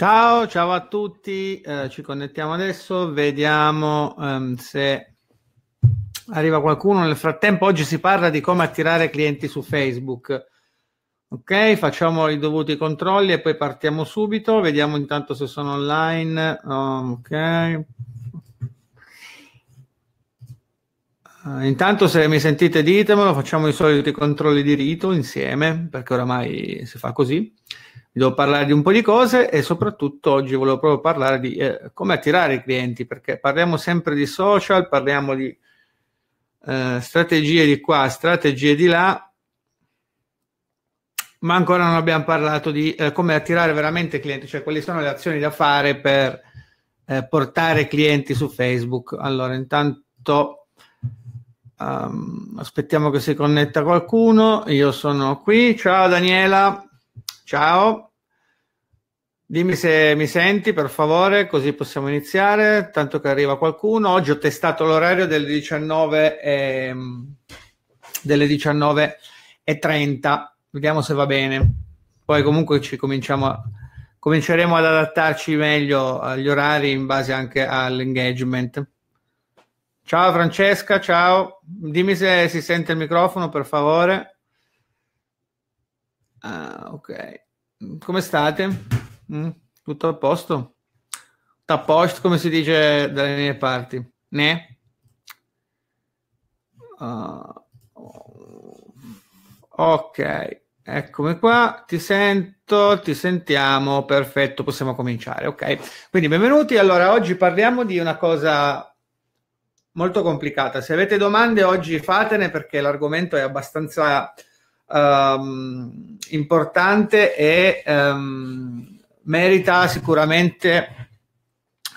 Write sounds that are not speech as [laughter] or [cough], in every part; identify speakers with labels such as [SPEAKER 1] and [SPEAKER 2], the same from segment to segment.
[SPEAKER 1] Ciao, ciao a tutti, eh, ci connettiamo adesso, vediamo ehm, se arriva qualcuno. Nel frattempo oggi si parla di come attirare clienti su Facebook. Ok, facciamo i dovuti controlli e poi partiamo subito, vediamo intanto se sono online. Ok. Eh, intanto se mi sentite ditemelo, facciamo i soliti controlli di rito insieme, perché oramai si fa così vi devo parlare di un po' di cose e soprattutto oggi volevo proprio parlare di eh, come attirare i clienti, perché parliamo sempre di social, parliamo di eh, strategie di qua, strategie di là, ma ancora non abbiamo parlato di eh, come attirare veramente i clienti, cioè quali sono le azioni da fare per eh, portare clienti su Facebook. Allora, intanto um, aspettiamo che si connetta qualcuno, io sono qui, ciao Daniela. Ciao. Dimmi se mi senti per favore, così possiamo iniziare. Tanto che arriva qualcuno. Oggi ho testato l'orario delle 19 e, mm, delle 19 e 30. Vediamo se va bene. Poi comunque ci cominciamo a, cominceremo ad adattarci meglio agli orari in base anche all'engagement. Ciao Francesca, ciao. Dimmi se si sente il microfono per favore. Ah, ok. Mm, come state? Mm? Tutto a posto? Tutto a posto, come si dice dalle mie parti? Ne? Uh, ok, eccomi qua, ti sento, ti sentiamo, perfetto, possiamo cominciare, ok? Quindi benvenuti, allora oggi parliamo di una cosa molto complicata, se avete domande oggi fatene perché l'argomento è abbastanza um, importante e um, merita sicuramente...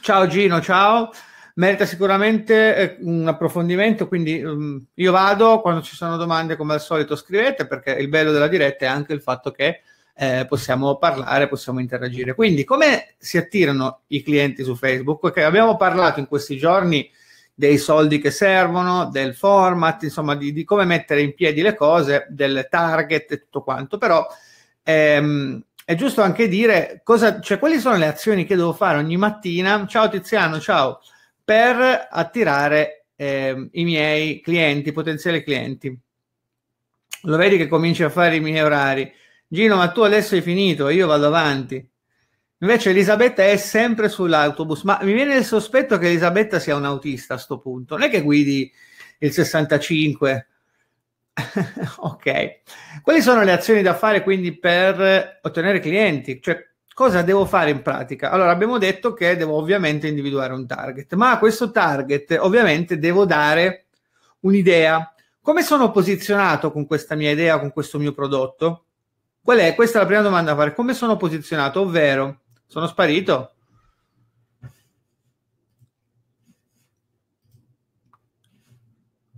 [SPEAKER 1] Ciao Gino, ciao merita sicuramente eh, un approfondimento, quindi um, io vado, quando ci sono domande come al solito scrivete perché il bello della diretta è anche il fatto che eh, possiamo parlare, possiamo interagire. Quindi come si attirano i clienti su Facebook? Perché abbiamo parlato in questi giorni dei soldi che servono, del format, insomma di, di come mettere in piedi le cose, del target e tutto quanto, però ehm, è giusto anche dire cosa, cioè, quali sono le azioni che devo fare ogni mattina, ciao Tiziano, ciao, per attirare ehm, i miei clienti, potenziali clienti. Lo vedi che cominci a fare i miei orari. Gino, ma tu adesso hai finito, io vado avanti. Invece Elisabetta è sempre sull'autobus, ma mi viene il sospetto che Elisabetta sia un autista a sto punto, non è che guidi il 65. [laughs] ok. Quali sono le azioni da fare quindi per ottenere clienti? Cioè, cosa devo fare in pratica? Allora, abbiamo detto che devo ovviamente individuare un target, ma a questo target ovviamente devo dare un'idea. Come sono posizionato con questa mia idea, con questo mio prodotto? Qual è? Questa è la prima domanda da fare. Come sono posizionato? Ovvero, sono sparito.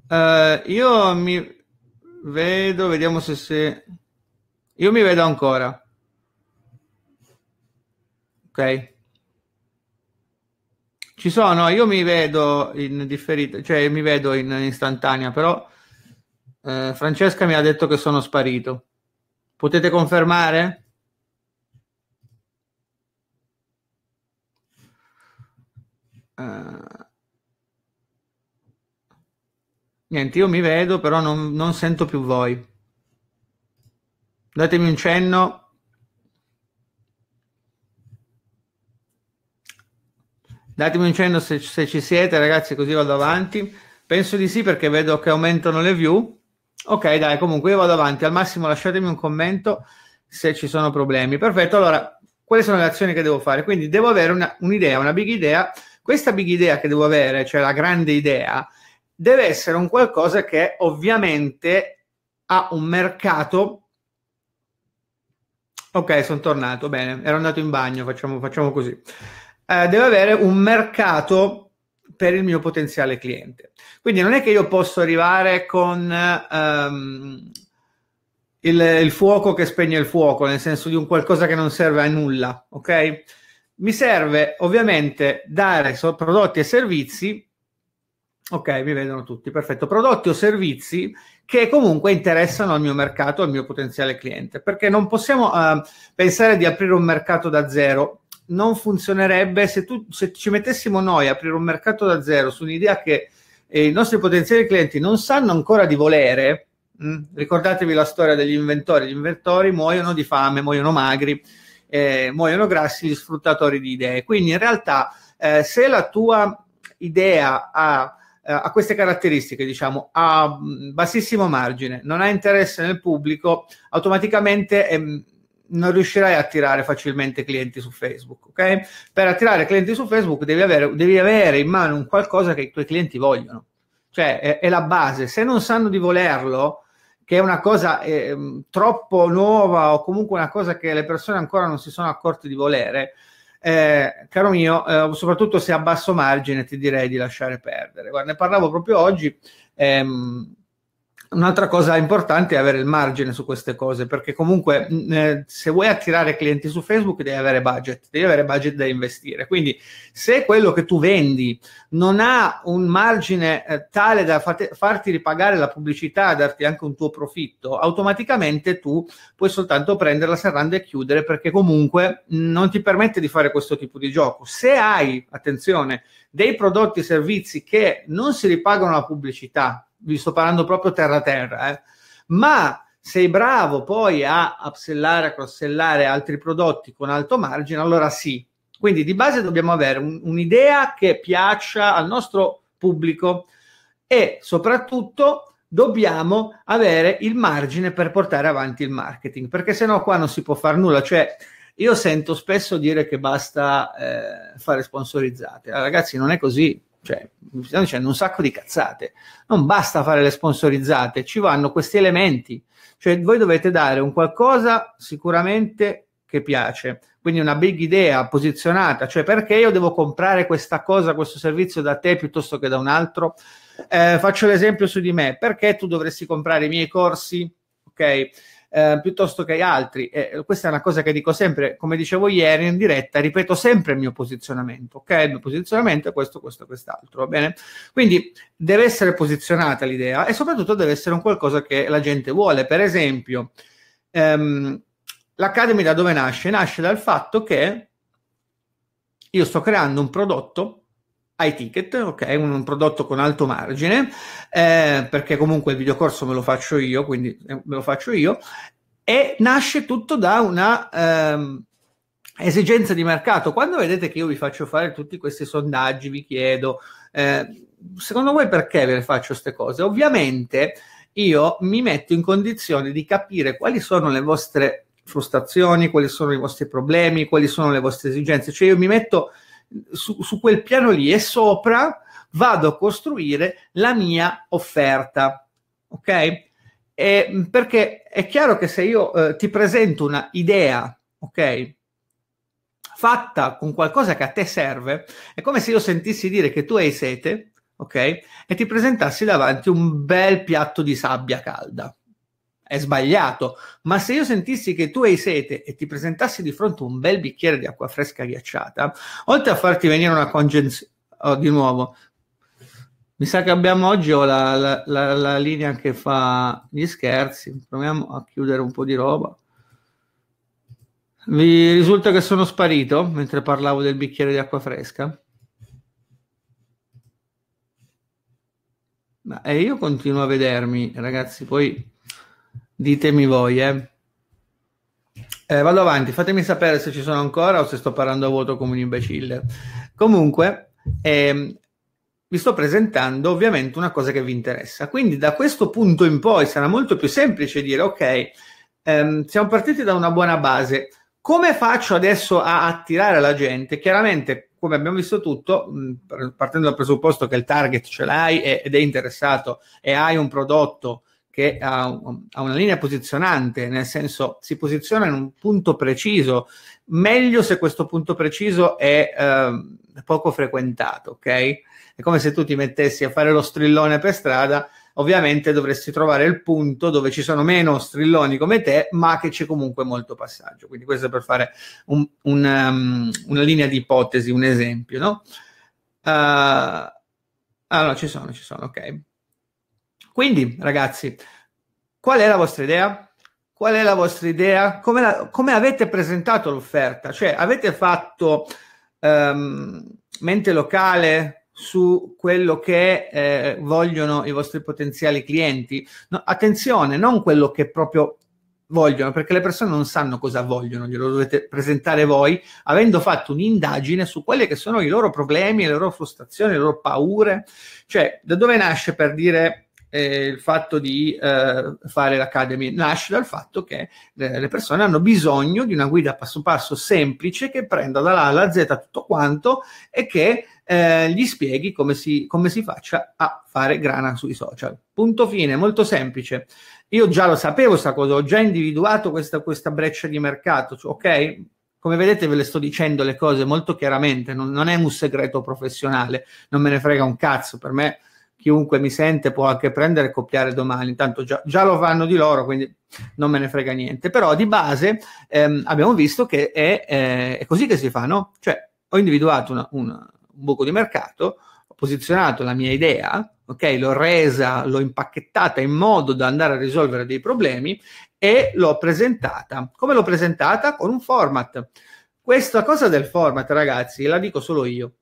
[SPEAKER 1] Uh, io mi vedo, vediamo se, se io mi vedo ancora. Ok. Ci sono, io mi vedo in differita, cioè mi vedo in istantanea, però eh, Francesca mi ha detto che sono sparito. Potete confermare? Uh, niente, io mi vedo, però non, non sento più voi. Datemi un cenno. Datemi un cenno se, se, ci siete, ragazzi, così vado avanti. Penso di sì perché vedo che aumentano le view. Ok, dai, comunque io vado avanti. Al massimo lasciatemi un commento se ci sono problemi. Perfetto, allora, quali sono le azioni che devo fare? Quindi devo avere una, un'idea, una big idea questa big idea che devo avere, cioè la grande idea, deve essere un qualcosa che ovviamente ha un mercato. Ok, sono tornato, bene, ero andato in bagno, facciamo, facciamo così. Eh, deve avere un mercato per il mio potenziale cliente. Quindi non è che io posso arrivare con ehm, il, il fuoco che spegne il fuoco, nel senso di un qualcosa che non serve a nulla, ok? mi serve ovviamente dare so, prodotti e servizi. Ok, mi vedono tutti, perfetto. Prodotti o servizi che comunque interessano al mio mercato, al mio potenziale cliente, perché non possiamo uh, pensare di aprire un mercato da zero. Non funzionerebbe se, tu, se ci mettessimo noi a aprire un mercato da zero su un'idea che eh, i nostri potenziali clienti non sanno ancora di volere. Mh? Mm, ricordatevi la storia degli inventori: gli inventori muoiono di fame, muoiono magri eh, muoiono grassi gli sfruttatori di idee. Quindi in realtà eh, se la tua idea ha, eh, ha queste caratteristiche, diciamo, a mm, bassissimo margine, non ha interesse nel pubblico, automaticamente ehm, non riuscirai a attirare facilmente clienti su Facebook, ok? Per attirare clienti su Facebook devi avere, devi avere in mano un qualcosa che i tuoi clienti vogliono, cioè è, è la base. Se non sanno di volerlo, che è una cosa eh, troppo nuova o comunque una cosa che le persone ancora non si sono accorte di volere, eh, caro mio, eh, soprattutto se a basso margine ti direi di lasciare perdere. Guarda, ne parlavo proprio oggi. Ehm, Un'altra cosa importante è avere il margine su queste cose, perché comunque eh, se vuoi attirare clienti su Facebook devi avere budget, devi avere budget da investire. Quindi se quello che tu vendi non ha un margine eh, tale da fate, farti ripagare la pubblicità, darti anche un tuo profitto, automaticamente tu puoi soltanto prenderla, la serranda e chiudere perché comunque mh, non ti permette di fare questo tipo di gioco. Se hai, attenzione, dei prodotti e servizi che non si ripagano la pubblicità, vi sto parlando proprio terra terra, eh. ma sei bravo poi a upsellare, a crossellare altri prodotti con alto margine, allora sì. Quindi di base dobbiamo avere un, un'idea che piaccia al nostro pubblico e soprattutto dobbiamo avere il margine per portare avanti il marketing, perché se no qua non si può fare nulla, cioè io sento spesso dire che basta eh, fare sponsorizzate. ragazzi, non è così cioè, stanno dicendo un sacco di cazzate. Non basta fare le sponsorizzate, ci vanno questi elementi. Cioè, voi dovete dare un qualcosa sicuramente che piace, quindi una big idea posizionata, cioè perché io devo comprare questa cosa, questo servizio da te piuttosto che da un altro? Eh, faccio l'esempio su di me, perché tu dovresti comprare i miei corsi? Ok eh, piuttosto che altri. E questa è una cosa che dico sempre, come dicevo ieri in diretta, ripeto sempre il mio posizionamento, ok? Il mio posizionamento è questo, questo, e quest'altro, va bene? Quindi deve essere posizionata l'idea e soprattutto deve essere un qualcosa che la gente vuole. Per esempio, ehm, l'Academy da dove nasce? Nasce dal fatto che io sto creando un prodotto high ticket, ok, un, un prodotto con alto margine, eh, perché comunque il videocorso me lo faccio io, quindi eh, me lo faccio io, e nasce tutto da una ehm, esigenza di mercato. Quando vedete che io vi faccio fare tutti questi sondaggi, vi chiedo, eh, secondo voi perché ve le faccio queste cose? Ovviamente io mi metto in condizione di capire quali sono le vostre frustrazioni, quali sono i vostri problemi, quali sono le vostre esigenze, cioè io mi metto su, su quel piano lì e sopra vado a costruire la mia offerta. Ok? E mm, perché è chiaro che se io eh, ti presento una idea, ok? Fatta con qualcosa che a te serve, è come se io sentissi dire che tu hai sete, ok? E ti presentassi davanti un bel piatto di sabbia calda, è sbagliato, ma se io sentissi che tu hai sete e ti presentassi di fronte un bel bicchiere di acqua fresca ghiacciata, oltre a farti venire una congenzione, oh, di nuovo, mi sa che abbiamo oggi ho la, la, la, la, linea che fa gli scherzi, proviamo a chiudere un po' di roba. Vi risulta che sono sparito mentre parlavo del bicchiere di acqua fresca? Ma, e io continuo a vedermi, ragazzi, poi Ditemi voi, eh. eh. Vado avanti, fatemi sapere se ci sono ancora o se sto parlando a vuoto come un imbecille. Comunque, eh, vi sto presentando ovviamente una cosa che vi interessa. Quindi da questo punto in poi sarà molto più semplice dire, ok, ehm, siamo partiti da una buona base. Come faccio adesso a attirare la gente? Chiaramente, come abbiamo visto tutto, mm, partendo dal presupposto che il target ce l'hai ed è interessato e hai un prodotto che ha, ha, una linea posizionante, nel senso si posiziona in un punto preciso, meglio se questo punto preciso è eh, poco frequentato, ok? È come se tu ti mettessi a fare lo strillone per strada, ovviamente dovresti trovare il punto dove ci sono meno strilloni come te, ma che c'è comunque molto passaggio. Quindi questo è per fare un, un, um, una linea di ipotesi, un esempio, no? Uh, ah no, ci sono, ci sono, ok. Quindi, ragazzi, qual è la vostra idea? Qual è la vostra idea? Come, la, come avete presentato l'offerta? Cioè, avete fatto ehm, mente locale su quello che eh, vogliono i vostri potenziali clienti? No, attenzione, non quello che proprio vogliono, perché le persone non sanno cosa vogliono, glielo dovete presentare voi, avendo fatto un'indagine su quelli che sono i loro problemi, le loro frustrazioni, le loro paure, cioè da dove nasce per dire eh, il fatto di eh, fare l'Academy nasce dal fatto che eh, le persone hanno bisogno di una guida passo passo semplice che prenda dalla A alla Z tutto quanto e che eh, gli spieghi come si, come si faccia a fare grana sui social. Punto fine, molto semplice. Io già lo sapevo questa cosa, ho già individuato questa, questa breccia di mercato, ok? come vedete ve le sto dicendo le cose molto chiaramente, non, non, è un segreto professionale, non me ne frega un cazzo, per me chiunque mi sente può anche prendere e copiare domani, intanto già, già, lo fanno di loro, quindi non me ne frega niente. Però di base ehm, abbiamo visto che è, eh, è, così che si fa, no? Cioè ho individuato una, una, un buco di mercato, ho posizionato la mia idea, ok? L'ho resa, l'ho impacchettata in modo da andare a risolvere dei problemi e l'ho presentata. Come l'ho presentata? Con un format. Questa cosa del format, ragazzi, la dico solo io.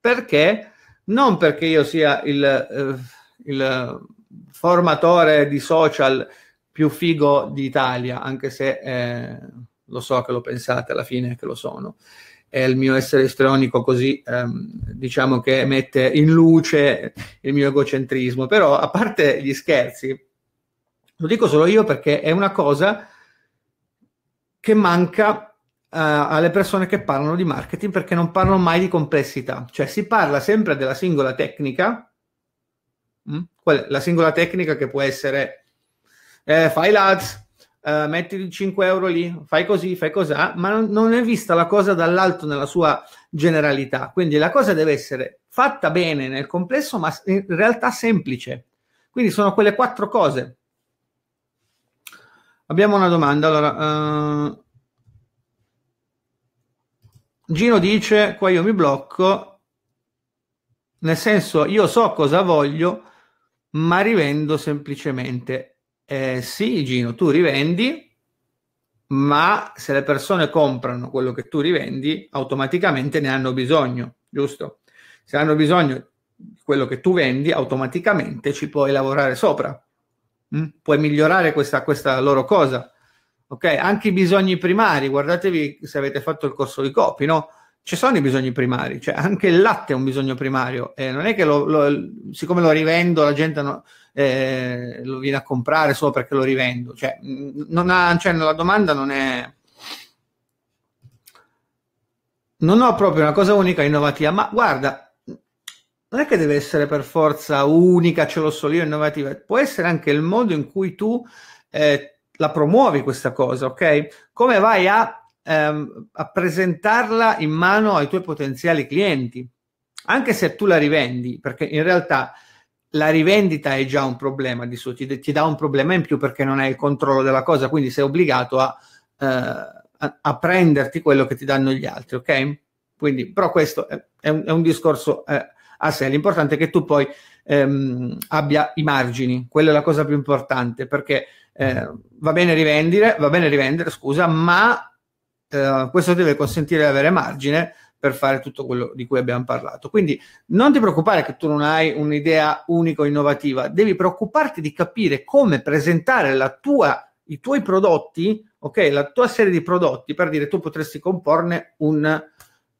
[SPEAKER 1] Perché non perché io sia il, eh, il formatore di social più figo d'Italia, anche se eh, lo so che lo pensate alla fine che lo sono. È il mio essere istrionico così, ehm, diciamo che mette in luce il mio egocentrismo. Però, a parte gli scherzi, lo dico solo io perché è una cosa che manca eh, alle persone che parlano di marketing perché non parlano mai di complessità, cioè si parla sempre della singola tecnica, mm? la singola tecnica che può essere eh, fai l'ads, eh, metti 5 euro lì, fai così, fai cos'ha, ma non, non è vista la cosa dall'alto nella sua generalità, quindi la cosa deve essere fatta bene nel complesso ma in realtà semplice, quindi sono quelle quattro cose. Abbiamo una domanda, allora... Eh... Gino dice, qua io mi blocco, nel senso io so cosa voglio, ma rivendo semplicemente. Eh, sì, Gino, tu rivendi, ma se le persone comprano quello che tu rivendi, automaticamente ne hanno bisogno, giusto? Se hanno bisogno di quello che tu vendi, automaticamente ci puoi lavorare sopra, mm? puoi migliorare questa, questa loro cosa ok? Anche i bisogni primari, guardatevi se avete fatto il corso di copi, no? Ci sono i bisogni primari, cioè anche il latte è un bisogno primario, eh, non è che lo, lo, siccome lo rivendo la gente no, eh, lo viene a comprare solo perché lo rivendo, cioè, mm, ha, cioè la domanda non è... Non ho proprio una cosa unica innovativa, ma guarda, non è che deve essere per forza unica, ce l'ho solo io innovativa, può essere anche il modo in cui tu eh, la promuovi questa cosa, ok? Come vai a, ehm, a presentarla in mano ai tuoi potenziali clienti? Anche se tu la rivendi, perché in realtà la rivendita è già un problema di suo, ti, ti dà un problema in più perché non hai il controllo della cosa, quindi sei obbligato a, eh, a, a prenderti quello che ti danno gli altri, ok? Quindi, però questo è, è, un, è un, discorso eh, a sé, l'importante è che tu poi ehm, abbia i margini, quella è la cosa più importante, perché eh, mm. va bene rivendere, va bene rivendere, scusa, ma eh, questo deve consentire di avere margine per fare tutto quello di cui abbiamo parlato. Quindi non ti preoccupare che tu non hai un'idea unica o innovativa, devi preoccuparti di capire come presentare la tua i tuoi prodotti, ok, la tua serie di prodotti, per dire tu potresti comporne un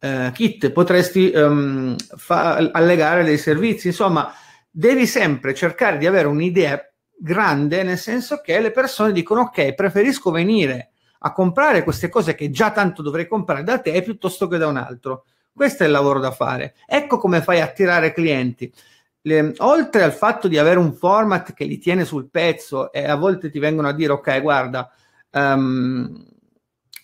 [SPEAKER 1] eh, kit, potresti um, fa- allegare dei servizi, insomma, devi sempre cercare di avere un'idea grande, nel senso che le persone dicono ok, preferisco venire a comprare queste cose che già tanto dovrei comprare da te piuttosto che da un altro. Questo è il lavoro da fare. Ecco come fai a attirare clienti. Le, oltre al fatto di avere un format che li tiene sul pezzo e a volte ti vengono a dire ok, guarda, um,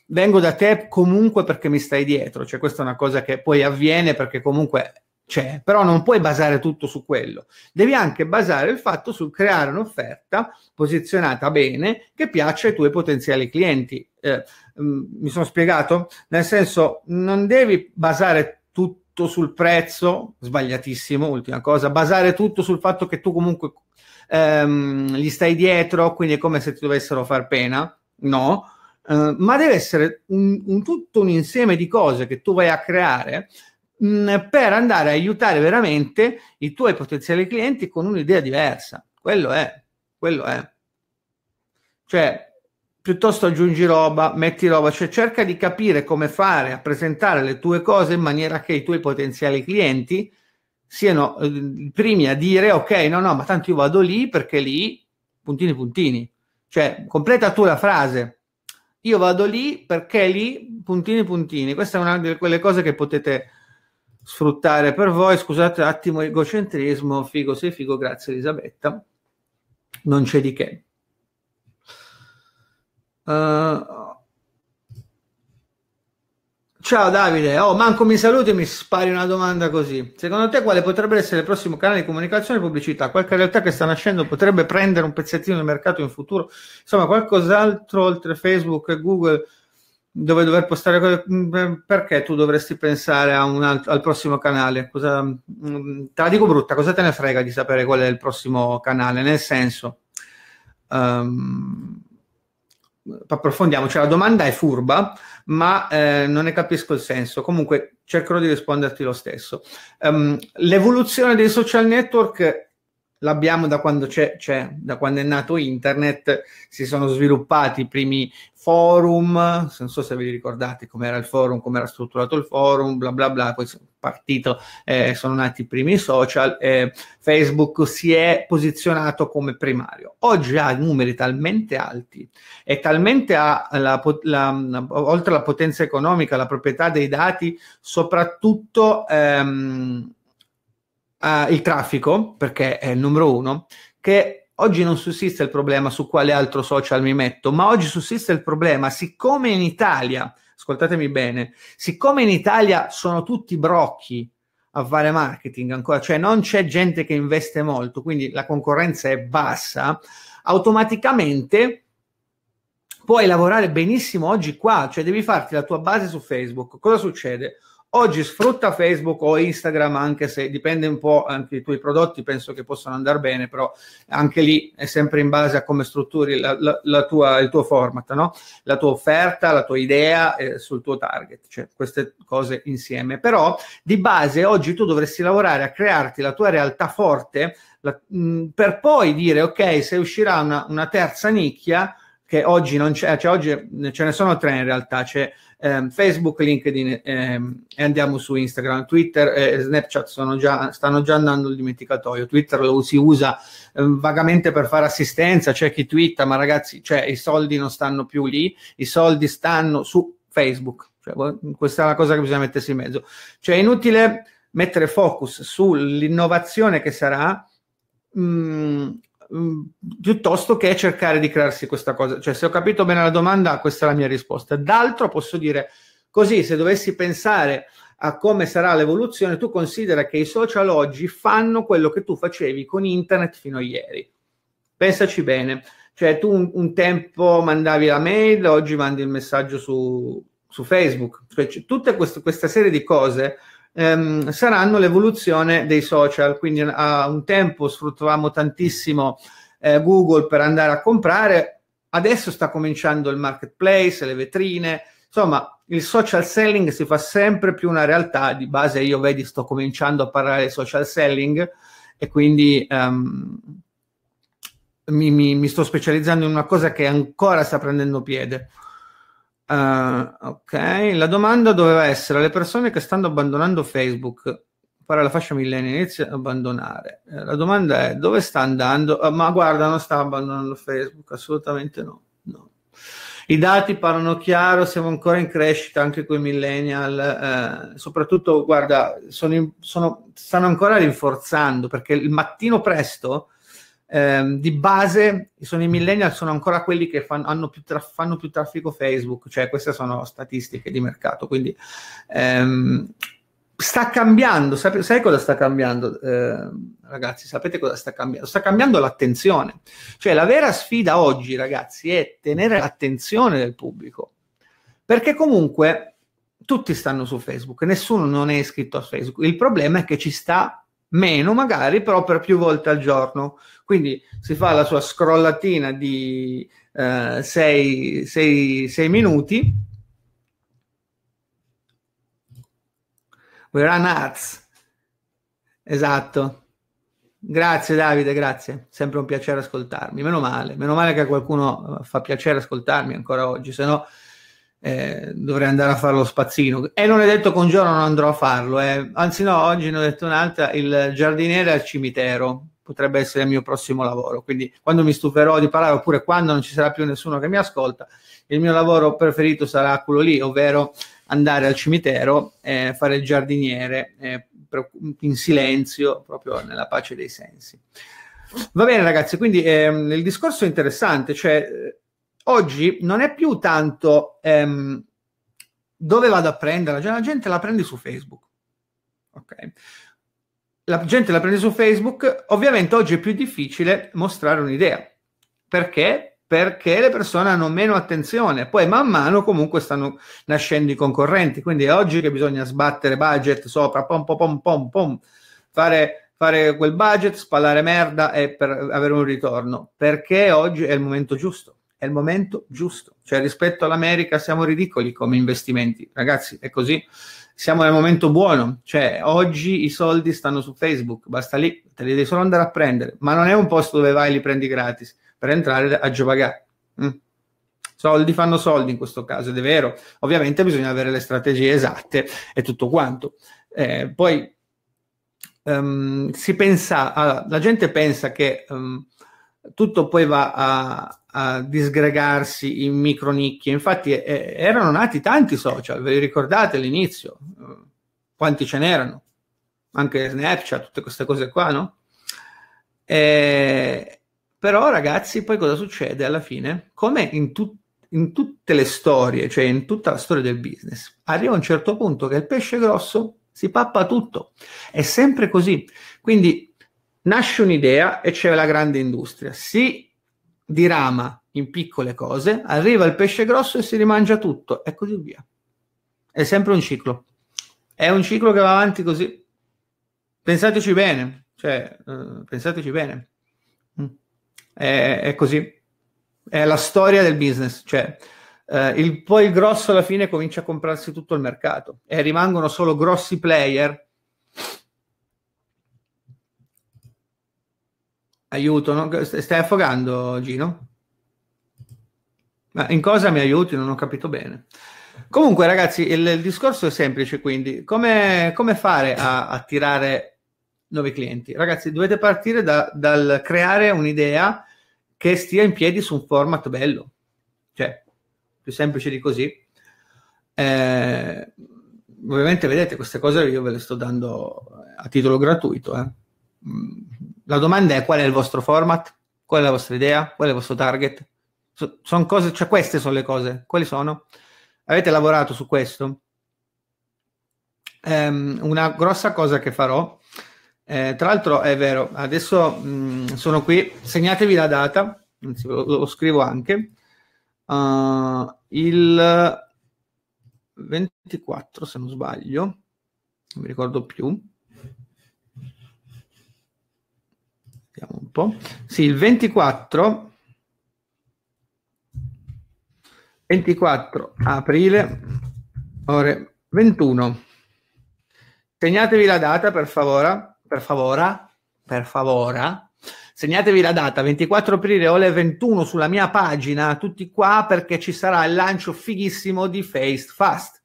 [SPEAKER 1] vengo da te comunque perché mi stai dietro, cioè questa è una cosa che poi avviene perché comunque c'è, però non puoi basare tutto su quello. Devi anche basare il fatto sul creare un'offerta posizionata bene che piaccia ai tuoi potenziali clienti. Eh, mh, mm, mi sono spiegato? Nel senso, non devi basare tutto sul prezzo, sbagliatissimo, ultima cosa, basare tutto sul fatto che tu comunque ehm, gli stai dietro, quindi è come se ti dovessero far pena, no, eh, ma deve essere un, un, tutto un insieme di cose che tu vai a creare mh, mm, per andare a aiutare veramente i tuoi potenziali clienti con un'idea diversa. Quello è, quello è. Cioè, piuttosto aggiungi roba, metti roba, cioè cerca di capire come fare a presentare le tue cose in maniera che i tuoi potenziali clienti siano i eh, primi a dire ok, no, no, ma tanto io vado lì perché lì, puntini, puntini. Cioè, completa tu la frase. Io vado lì perché lì, puntini, puntini. Questa è una delle cose che potete sfruttare per voi. Scusate un attimo egocentrismo, figo sei figo, grazie Elisabetta. Non c'è di che. Uh, Ciao Davide, oh, manco mi saluti e mi spari una domanda così. Secondo te quale potrebbe essere il prossimo canale di comunicazione e pubblicità? Qualche realtà che sta nascendo potrebbe prendere un pezzettino del mercato in futuro? Insomma, qualcos'altro oltre Facebook e Google dove dover postare cose, mm, perché tu dovresti pensare alt- al prossimo canale? Cosa, mm, te la dico brutta, cosa te ne frega di sapere qual è il prossimo canale? Nel senso, um, ehm, approfondiamo, cioè la domanda è furba, ma eh, non ne capisco il senso. Comunque cercherò di risponderti lo stesso. Um, l'evoluzione dei social network l'abbiamo da quando c'è, c'è, da quando è nato internet, si sono sviluppati i primi forum, non so se vi ricordate com'era il forum, com'era strutturato il forum, bla bla bla, poi sono partito, eh, sono nati i primi social, eh, Facebook si è posizionato come primario. Oggi ha numeri talmente alti e talmente ha, la, la, la, oltre alla potenza economica, la proprietà dei dati, soprattutto... Ehm, uh, il traffico, perché è il numero uno, che oggi non sussiste il problema su quale altro social mi metto, ma oggi sussiste il problema, siccome in Italia, ascoltatemi bene, siccome in Italia sono tutti brocchi a fare marketing ancora, cioè non c'è gente che investe molto, quindi la concorrenza è bassa, automaticamente puoi lavorare benissimo oggi qua, cioè devi farti la tua base su Facebook. Cosa succede? Oggi sfrutta Facebook o Instagram, anche se dipende un po', anche i tuoi prodotti penso che possano andare bene, però anche lì è sempre in base a come strutturi la, la, la tua, il tuo format, no? la tua offerta, la tua idea eh, sul tuo target, cioè queste cose insieme. Però di base oggi tu dovresti lavorare a crearti la tua realtà forte la, mh, mm, per poi dire ok, se uscirà una, una terza nicchia, che oggi non c'è, cioè oggi ce ne sono tre in realtà, c'è ehm, Facebook, LinkedIn ehm, e andiamo su Instagram, Twitter e Snapchat già, stanno già andando il dimenticatoio, Twitter lo si usa ehm, vagamente per fare assistenza, c'è chi twitta, ma ragazzi, cioè, i soldi non stanno più lì, i soldi stanno su Facebook, cioè, boh, questa è la cosa che bisogna mettersi in mezzo, cioè è inutile mettere focus sull'innovazione che sarà, mhmm, Mm, piuttosto che cercare di crearsi questa cosa. Cioè, se ho capito bene la domanda, questa è la mia risposta. D'altro posso dire così, se dovessi pensare a come sarà l'evoluzione, tu considera che i social oggi fanno quello che tu facevi con internet fino a ieri. Pensaci bene. Cioè, tu un, un tempo mandavi la mail, oggi mandi il messaggio su, su Facebook. Cioè, tutta questo, questa serie di cose ehm, saranno l'evoluzione dei social. Quindi a un tempo sfruttavamo tantissimo eh, Google per andare a comprare, adesso sta cominciando il marketplace, le vetrine, insomma il social selling si fa sempre più una realtà. Di base, io vedi, sto cominciando a parlare di social selling e quindi um, mi, mi, mi, sto specializzando in una cosa che ancora sta prendendo piede. Uh, ok, la domanda doveva essere alle persone che stanno abbandonando Facebook, pare la fascia millennia inizia ad abbandonare. Eh, la domanda è dove sta andando? Uh, ma guarda, non sta abbandonando Facebook, assolutamente no. no. I dati parlano chiaro, siamo ancora in crescita anche con i millennial, eh, soprattutto guarda, sono in, sono, stanno ancora rinforzando perché il mattino presto eh, di base sono i millennial sono ancora quelli che fanno, più, traf- fanno più traffico Facebook, cioè queste sono statistiche di mercato, quindi ehm, sta cambiando, sap- sai cosa sta cambiando eh, ragazzi, sapete cosa sta cambiando? Sta cambiando l'attenzione, cioè la vera sfida oggi ragazzi è tenere l'attenzione del pubblico, perché comunque tutti stanno su Facebook, nessuno non è iscritto a Facebook, il problema è che ci sta meno magari, però per più volte al giorno. Quindi si fa la sua scrollatina di 6 eh, minuti. We run ads. Esatto. Grazie Davide, grazie. Sempre un piacere ascoltarmi. Meno male, meno male che a qualcuno eh, fa piacere ascoltarmi ancora oggi, se no eh, dovrei andare a fare lo spazzino e non è detto che un giorno non andrò a farlo eh. anzi no, oggi ne ho detto un'altra il giardiniere al cimitero potrebbe essere il mio prossimo lavoro quindi quando mi stuferò di parlare oppure quando non ci sarà più nessuno che mi ascolta il mio lavoro preferito sarà quello lì ovvero andare al cimitero eh, fare il giardiniere eh, in silenzio proprio nella pace dei sensi va bene ragazzi quindi ehm, il discorso è interessante cioè oggi non è più tanto ehm, dove vado a prenderla, cioè la gente la prende su Facebook. Ok. La gente la prende su Facebook, ovviamente oggi è più difficile mostrare un'idea. Perché? Perché le persone hanno meno attenzione, poi man mano comunque stanno nascendo i concorrenti, quindi è oggi che bisogna sbattere budget sopra, pom pom pom pom, pom fare fare quel budget, spallare merda e per avere un ritorno, perché oggi è il momento giusto è il momento giusto. Cioè, rispetto all'America siamo ridicoli come investimenti. Ragazzi, è così. Siamo nel momento buono. Cioè, oggi i soldi stanno su Facebook, basta lì, te li devi solo andare a prendere. Ma non è un posto dove vai e li prendi gratis per entrare a giovagare. Mm. Soldi fanno soldi in questo caso, ed è vero. Ovviamente bisogna avere le strategie esatte e tutto quanto. Eh, poi um, si pensa, alla, la gente pensa che um, tutto poi va a, a disgregarsi in micro nicchie. Infatti eh, erano nati tanti social, ve li ricordate all'inizio? Quanti ce n'erano? Anche Snapchat, tutte queste cose qua, no? E... Però ragazzi, poi cosa succede alla fine? Come in, tu- in tutte le storie, cioè in tutta la storia del business, arriva un certo punto che il pesce grosso si pappa tutto. È sempre così. Quindi nasce un'idea e c'è la grande industria. Si dirama in piccole cose, arriva il pesce grosso e si rimangia tutto e così via. È sempre un ciclo. È un ciclo che va avanti così. Pensateci bene, cioè, eh, pensateci bene. Mm. È, è, così. È la storia del business, cioè, eh, il, poi il grosso alla fine comincia a comprarsi tutto il mercato e rimangono solo grossi player Aiuto, no? stai affogando Gino? Ma in cosa mi aiuti? Non ho capito bene. Comunque ragazzi, il, il discorso è semplice quindi. Come, come fare a attirare nuovi clienti? Ragazzi, dovete partire da, dal creare un'idea che stia in piedi su un format bello. Cioè, più semplice di così. Eh, ovviamente vedete queste cose io ve le sto dando a titolo gratuito. Eh. Mm la domanda è qual è il vostro format, qual è la vostra idea, qual è il vostro target. So, cose, cioè queste sono le cose. Quali sono? Avete lavorato su questo? Um, una grossa cosa che farò, eh, tra l'altro è vero, adesso mh, mm, sono qui, segnatevi la data, anzi lo, lo scrivo anche, uh, il 24 se non sbaglio, non mi ricordo più, Vediamo un po'. Sì, il 24, 24 aprile, ore 21. Segnatevi la data, per favore, per favore, per favore. Segnatevi la data, 24 aprile ore 21 sulla mia pagina, tutti qua perché ci sarà il lancio fighissimo di Face Fast.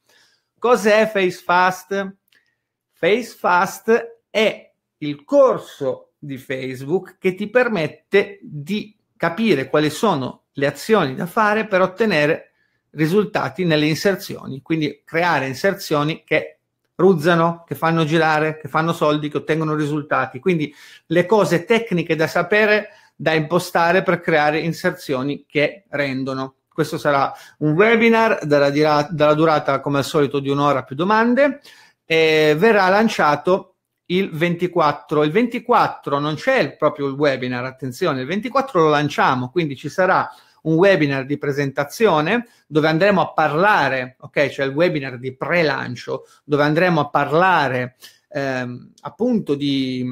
[SPEAKER 1] Cos'è Face Fast? Face Fast è il corso di Facebook che ti permette di capire quali sono le azioni da fare per ottenere risultati nelle inserzioni, quindi creare inserzioni che ruzzano, che fanno girare, che fanno soldi, che ottengono risultati. Quindi le cose tecniche da sapere, da impostare per creare inserzioni che rendono. Questo sarà un webinar dalla, dalla durata come al solito di un'ora più domande. e verrà lanciato il 24. Il 24 non c'è proprio il webinar, attenzione, il 24 lo lanciamo, quindi ci sarà un webinar di presentazione dove andremo a parlare, ok, cioè il webinar di pre-lancio, dove andremo a parlare ehm, appunto di,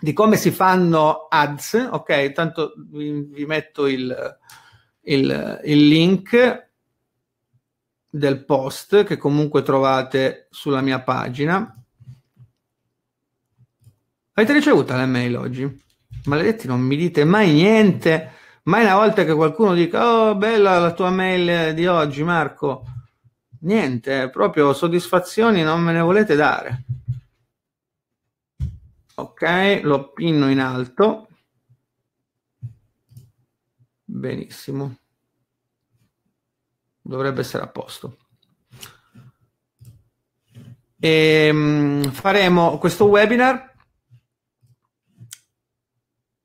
[SPEAKER 1] di, come si fanno ads, ok, intanto vi, vi metto il, il, il link del post che comunque trovate sulla mia pagina. Avete ricevuto la mail oggi? Maledetti, non mi dite mai niente. Mai una volta che qualcuno dica, oh, bella la tua mail di oggi, Marco. Niente, proprio soddisfazioni non me ne volete dare. Ok, lo pinno in alto. Benissimo. Dovrebbe essere a posto. E ehm, faremo questo webinar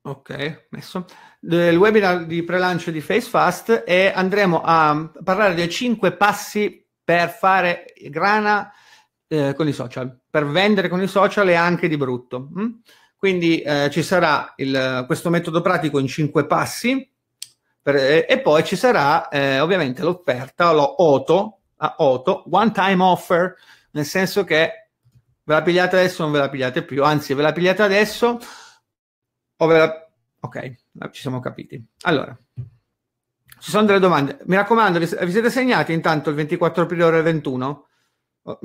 [SPEAKER 1] Ok, messo. Il webinar di prelancio di FaceFast e andremo a parlare dei cinque passi per fare grana eh, con i social, per vendere con i social e anche di brutto. Mm? Quindi eh, ci sarà il, questo metodo pratico in cinque passi per, e, e, poi ci sarà eh, ovviamente l'offerta, lo OTO, a OTO, one time offer, nel senso che ve la pigliate adesso non ve la pigliate più, anzi ve la pigliate adesso Overlap. Ok, ci siamo capiti. Allora, ci sono delle domande. Mi raccomando, vi, vi siete segnati intanto il 24 aprile ore 21?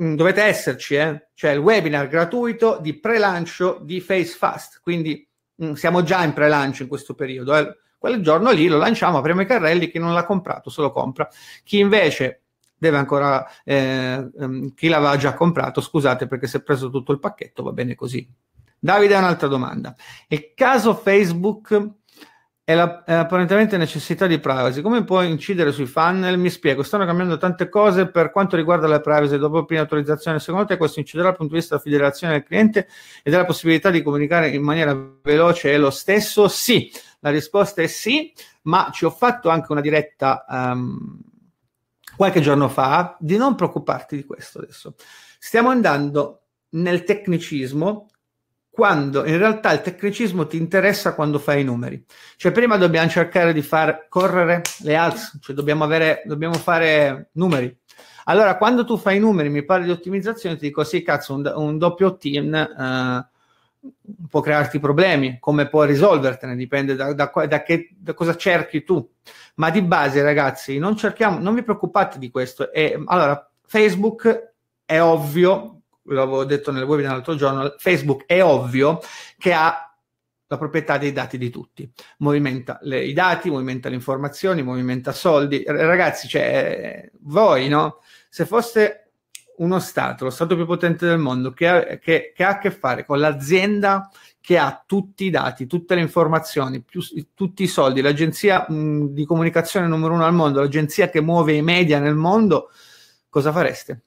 [SPEAKER 1] Mm, dovete esserci, eh? Cioè il webinar gratuito di prelancio di FaceFast. Quindi mh, mm, siamo già in prelancio in questo periodo. Eh? Quel giorno lì lo lanciamo, apriamo i carrelli. Chi non l'ha comprato se lo compra. Chi invece deve ancora, eh, mm, chi l'aveva già comprato, scusate perché si è preso tutto il pacchetto, va bene così. Davide ha un'altra domanda. Il caso Facebook è, la, è apparentemente necessità di privacy, come può incidere sui funnel? Mi spiego, stanno cambiando tante cose per quanto riguarda la privacy dopo prima autorizzazione. Secondo te questo inciderà dal punto di vista della federazione del cliente e della possibilità di comunicare in maniera veloce è lo stesso? Sì, la risposta è sì, ma ci ho fatto anche una diretta um, qualche giorno fa di non preoccuparti di questo adesso. Stiamo andando nel tecnicismo quando in realtà il tecnicismo ti interessa quando fai i numeri. Cioè prima dobbiamo cercare di far correre le alz, cioè dobbiamo, avere, dobbiamo fare numeri. Allora quando tu fai i numeri, mi parli di ottimizzazione, ti dico sì cazzo, un, un doppio team eh, può crearti problemi, come può risolvertene, dipende da, da, da, che, da, cosa cerchi tu. Ma di base ragazzi, non cerchiamo, non vi preoccupate di questo. E, allora, Facebook è ovvio l'avevo detto nel webinar l'altro giorno, Facebook è ovvio che ha la proprietà dei dati di tutti. Movimenta le, i dati, movimenta le informazioni, movimenta soldi. Ragazzi, cioè, voi, no? Se foste uno Stato, lo Stato più potente del mondo, che ha, che, che ha a che fare con l'azienda che ha tutti i dati, tutte le informazioni, più, tutti i soldi, l'agenzia mh, di comunicazione numero uno al mondo, l'agenzia che muove i media nel mondo, cosa fareste?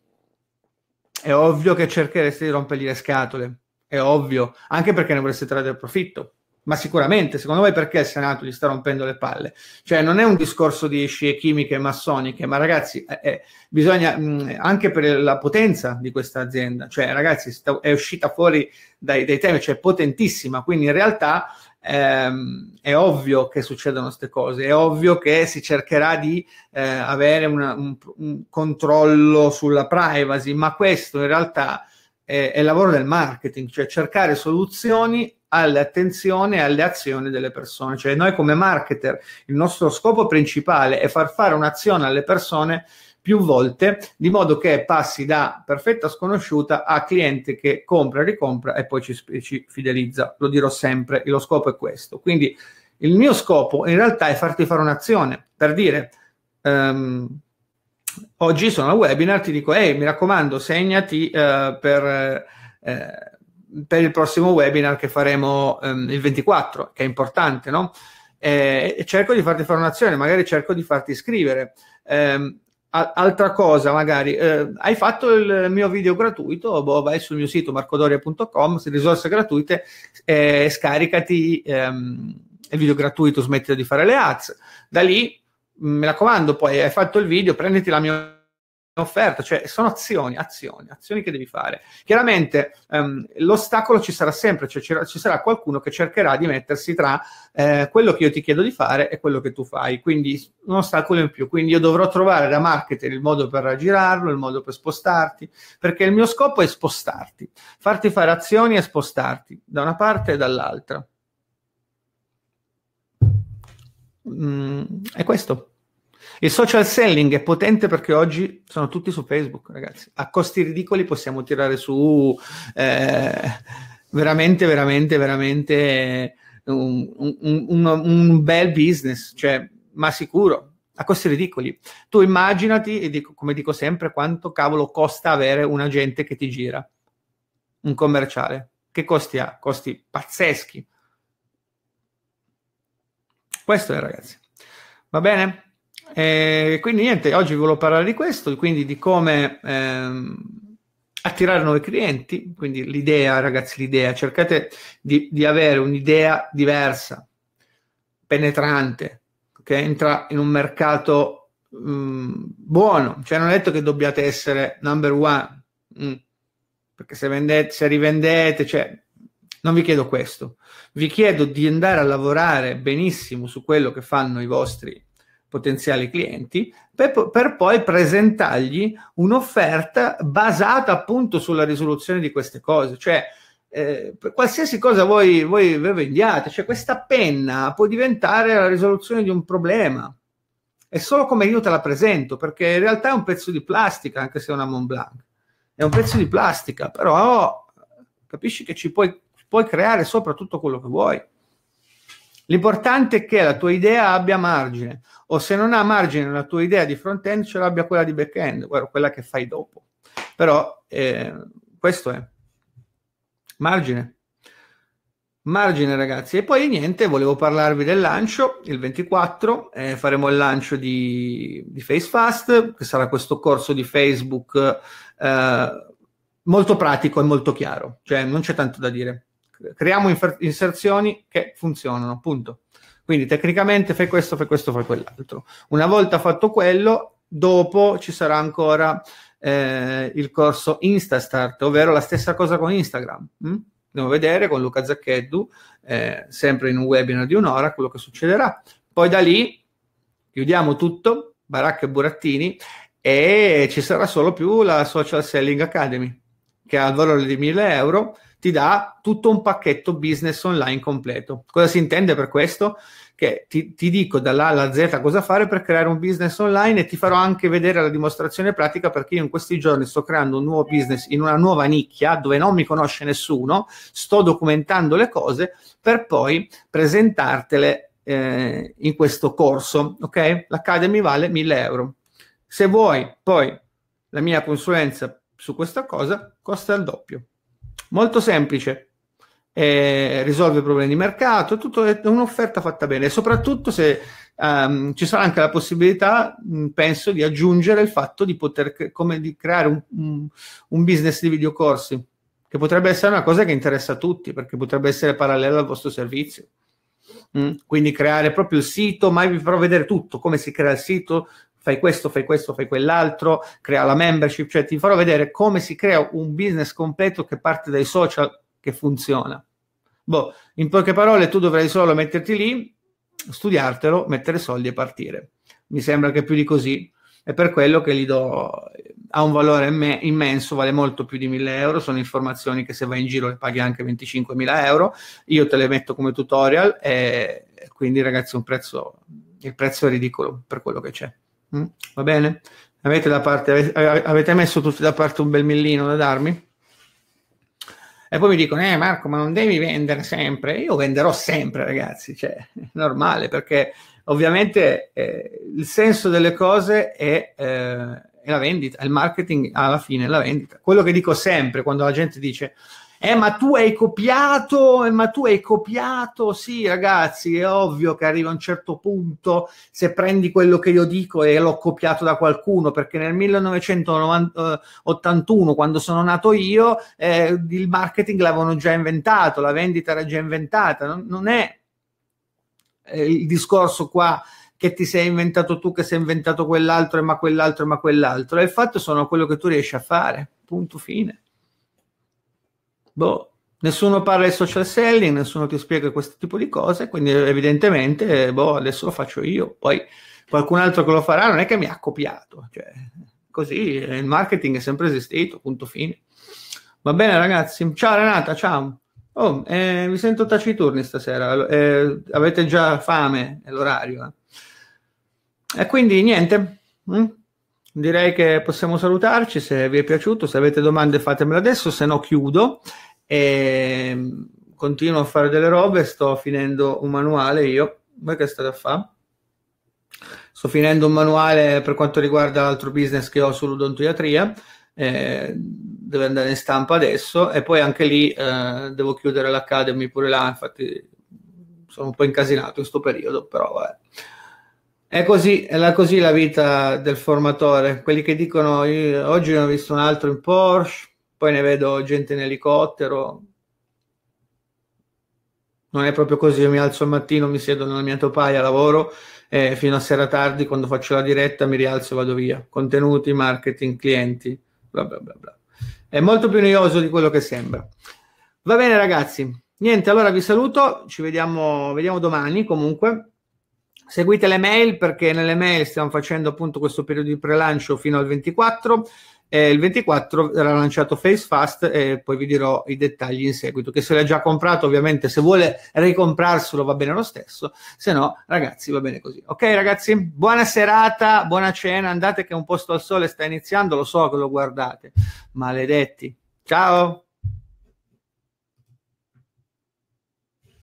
[SPEAKER 1] è ovvio che cerchereste di rompergli le scatole, è ovvio, anche perché ne vorreste trarre profitto. Ma sicuramente, secondo voi, perché il Senato gli sta rompendo le palle? Cioè, non è un discorso di scie chimiche e massoniche, ma ragazzi, eh, eh, bisogna mh, mm, anche per la potenza di questa azienda, cioè, ragazzi, sta, è uscita fuori dai, dai temi, cioè è potentissima, quindi in realtà ehm, è ovvio che succedono queste cose, è ovvio che si cercherà di eh, avere una, un, un, controllo sulla privacy, ma questo in realtà è, è il lavoro del marketing, cioè cercare soluzioni all'attenzione e alle azioni delle persone. Cioè noi come marketer, il nostro scopo principale è far fare un'azione alle persone più volte, di modo che passi da perfetta sconosciuta a cliente che compra, ricompra e poi ci, ci fidelizza. Lo dirò sempre, e lo scopo è questo. Quindi il mio scopo in realtà è farti fare un'azione per dire. Um, oggi sono al webinar, ti dico, ehi, mi raccomando, segnati uh, per, uh, per, il prossimo webinar che faremo um, il 24, che è importante, no? Eh, e cerco di farti fare un'azione, magari cerco di farti scrivere. Eh, altra cosa, magari eh, hai fatto il mio video gratuito, boh, vai sul mio sito marcodoria.com, risorse gratuite, eh, scaricati ehm, il video gratuito, smettila di fare le ads. Da lì, mm, mi raccomando, poi hai fatto il video, prenditi la mia offerta, cioè sono azioni, azioni, azioni che devi fare. Chiaramente ehm, l'ostacolo ci sarà sempre, cioè ci sarà qualcuno che cercherà di mettersi tra eh, quello che io ti chiedo di fare e quello che tu fai, quindi un ostacolo in più, quindi io dovrò trovare da marketer il modo per aggirarlo, il modo per spostarti, perché il mio scopo è spostarti, farti fare azioni e spostarti da una parte e dall'altra. Mm, è questo. Il social selling è potente perché oggi sono tutti su Facebook, ragazzi. A costi ridicoli possiamo tirare su eh, veramente, veramente, veramente un, un, un, un, bel business, cioè, ma sicuro, a costi ridicoli. Tu immaginati, e dico, come dico sempre, quanto cavolo costa avere un agente che ti gira, un commerciale. Che costi ha? Costi pazzeschi. Questo è, ragazzi. Va bene? E eh, quindi niente, oggi vi volevo parlare di questo, quindi di come ehm, attirare nuovi clienti, quindi l'idea ragazzi, l'idea, cercate di, di avere un'idea diversa, penetrante, che entra in un mercato mh, mm, buono, cioè non è detto che dobbiate essere number one, mh, mm, perché se, vendete, se rivendete, cioè, non vi chiedo questo, vi chiedo di andare a lavorare benissimo su quello che fanno i vostri potenziali clienti, per, per, poi presentargli un'offerta basata appunto sulla risoluzione di queste cose, cioè eh, qualsiasi cosa voi, voi vendiate, cioè questa penna può diventare la risoluzione di un problema, è solo come io te la presento, perché in realtà è un pezzo di plastica, anche se è una Blanc. è un pezzo di plastica, però capisci che ci puoi, puoi creare sopra tutto quello che vuoi. L'importante è che la tua idea abbia margine o se non ha margine la tua idea di front-end ce l'abbia quella di back-end, quella che fai dopo. Però eh, questo è. Margine. Margine ragazzi. E poi niente, volevo parlarvi del lancio, il 24 eh, faremo il lancio di, di FaceFast, che sarà questo corso di Facebook eh, molto pratico e molto chiaro, cioè non c'è tanto da dire creiamo infer- inserzioni che funzionano, punto. Quindi tecnicamente fai questo, fai questo, fai quell'altro. Una volta fatto quello, dopo ci sarà ancora eh, il corso Instastart, ovvero la stessa cosa con Instagram. Hm? Andiamo a vedere con Luca Zaccheddu, eh, sempre in un webinar di un'ora, quello che succederà. Poi da lì chiudiamo tutto, baracca e burattini, e ci sarà solo più la Social Selling Academy che ha il valore di 1000 euro, ti dà tutto un pacchetto business online completo. Cosa si intende per questo? Che ti, ti dico dall'A alla Z cosa fare per creare un business online e ti farò anche vedere la dimostrazione pratica perché io in questi giorni sto creando un nuovo business in una nuova nicchia dove non mi conosce nessuno, sto documentando le cose per poi presentartele eh, in questo corso. Ok? L'Academy vale 1000 euro. Se vuoi poi la mia consulenza su questa cosa costa il doppio. Molto semplice, eh, risolve problemi di mercato, tutto è un'offerta fatta bene soprattutto se um, ci sarà anche la possibilità, mh, penso, di aggiungere il fatto di poter come, di creare un, un, business di videocorsi, che potrebbe essere una cosa che interessa a tutti, perché potrebbe essere parallela al vostro servizio. Mm? quindi creare proprio il sito, ma vi farò vedere tutto, come si crea il sito, fai questo, fai questo, fai quell'altro, crea la membership, cioè ti farò vedere come si crea un business completo che parte dai social che funziona. Boh, in poche parole tu dovrai solo metterti lì, studiartelo, mettere soldi e partire. Mi sembra che più di così è per quello che gli do ha un valore imme- immenso, vale molto più di 1000 euro, sono informazioni che se vai in giro le paghi anche 25.000 euro, io te le metto come tutorial e quindi ragazzi un prezzo, il prezzo è ridicolo per quello che c'è. Mm? Va bene? Avete, da parte, avete messo tutti da parte un bel millino da darmi? E poi mi dicono, eh Marco, ma non devi vendere sempre. Io venderò sempre, ragazzi, cioè, è normale, perché ovviamente eh, il senso delle cose è, eh, è la vendita, il marketing alla fine è la vendita. Quello che dico sempre quando la gente dice, eh ma tu hai copiato, eh, ma tu hai copiato, sì ragazzi, è ovvio che arriva a un certo punto se prendi quello che io dico e l'ho copiato da qualcuno, perché nel 1981, quando sono nato io, eh, il marketing l'avevano già inventato, la vendita era già inventata, non, non è eh, il discorso qua che ti sei inventato tu, che sei inventato quell'altro, eh, ma quell'altro, eh, ma quell'altro, è il fatto sono quello che tu riesci a fare, punto fine. Boh, nessuno parla di social selling, nessuno ti spiega questo tipo di cose, quindi evidentemente, boh, adesso lo faccio io, poi qualcun altro che lo farà non è che mi ha copiato, cioè, così il marketing è sempre esistito, punto fine. Va bene ragazzi, ciao Renata, ciao. Oh, eh, mi sento taciturni stasera, eh, avete già fame, è l'orario. Eh. E quindi niente, mm? direi che possiamo salutarci, se vi è piaciuto, se avete domande fatemelo adesso, se no chiudo. E ehm, continuo a fare delle robe, sto finendo un manuale io. Voi che state a fare? Sto finendo un manuale per quanto riguarda l'altro business che ho sull'odontoiatria, eh, deve andare in stampa adesso e poi anche lì eh, devo chiudere l'Academy pure là, infatti sono un po' incasinato in questo periodo, però vabbè. È così, è così la vita del formatore. Quelli che dicono, oggi ne ho visto un altro in Porsche, poi ne vedo gente in elicottero. Non è proprio così, io mi alzo al mattino, mi siedo nella mia topaia, lavoro e fino a sera tardi quando faccio la diretta mi rialzo e vado via. Contenuti, marketing, clienti, bla bla bla bla. È molto più noioso di quello che sembra. Va bene ragazzi, niente, allora vi saluto, ci vediamo, vediamo domani comunque. Seguite le mail perché nelle mail stiamo facendo appunto questo periodo di prelancio fino al 24. Eh, il 24 verrà lanciato Face Fast e poi vi dirò i dettagli in seguito. Che se l'ha già comprato, ovviamente, se vuole ricomprarselo va bene lo stesso, se no, ragazzi, va bene così. Ok, ragazzi, buona serata, buona cena. Andate che un posto al sole sta iniziando, lo so che lo guardate. Maledetti. Ciao.